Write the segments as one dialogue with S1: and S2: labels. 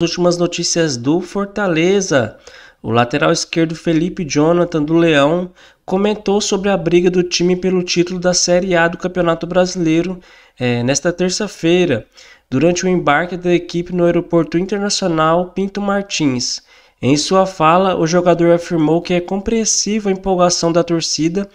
S1: últimas notícias do Fortaleza. O lateral esquerdo Felipe Jonathan do Leão comentou sobre a briga do time pelo título da Série A do Campeonato Brasileiro é, nesta terça-feira, durante o embarque da equipe no Aeroporto Internacional Pinto Martins. Em sua fala, o jogador afirmou que é compreensível a empolgação da torcida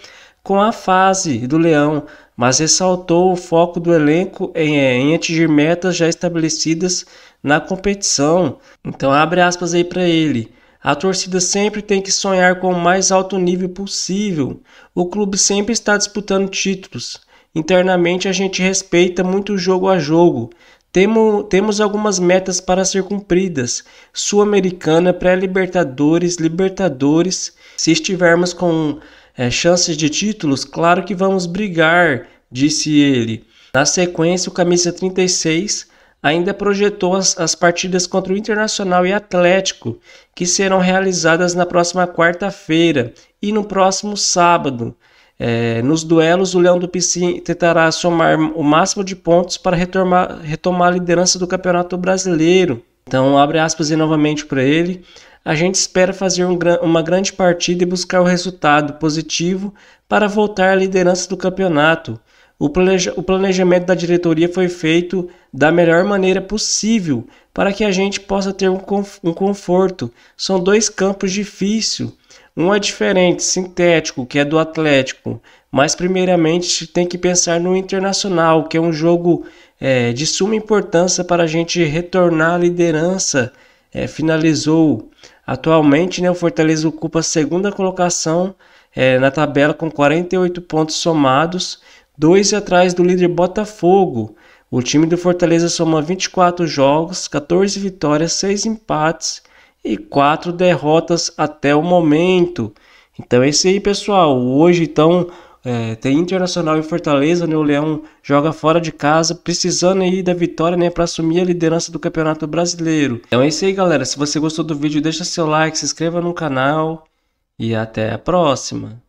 S1: com a fase do Leão, mas ressaltou o foco do elenco em, é, em atingir metas já estabelecidas na competição. Então, abre aspas aí para ele. A torcida sempre tem que sonhar com o mais alto nível possível. O clube sempre está disputando títulos. Internamente a gente respeita muito jogo a jogo. Temo, temos algumas metas para ser cumpridas: Sul-Americana, Pré-Libertadores, Libertadores. Se estivermos com é, chances de títulos, claro que vamos brigar, disse ele. Na sequência, o camisa 36 ainda projetou as, as partidas contra o Internacional e Atlético, que serão realizadas na próxima quarta-feira e no próximo sábado. É, nos duelos, o Leão do Pici tentará somar o máximo de pontos para retomar, retomar a liderança do Campeonato Brasileiro. Então, abre aspas e novamente para ele. A gente espera fazer um, uma grande partida e buscar o um resultado positivo para voltar à liderança do campeonato. O, planeja o planejamento da diretoria foi feito da melhor maneira possível para que a gente possa ter um, conf um conforto. São dois campos difíceis. Um é diferente, sintético, que é do Atlético, mas primeiramente tem que pensar no Internacional, que é um jogo é, de suma importância para a gente retornar à liderança. É, finalizou atualmente, né, o Fortaleza ocupa a segunda colocação é, na tabela com 48 pontos somados, dois atrás do líder Botafogo. O time do Fortaleza soma 24 jogos, 14 vitórias, 6 empates e 4 derrotas até o momento. Então é isso aí, pessoal. Hoje, então, é, tem Internacional e Fortaleza, né? O Leão joga fora de casa, precisando aí da vitória, né? Para assumir a liderança do Campeonato Brasileiro. Então é isso aí, galera. Se você gostou do vídeo, deixa seu like, se inscreva no canal e até a próxima.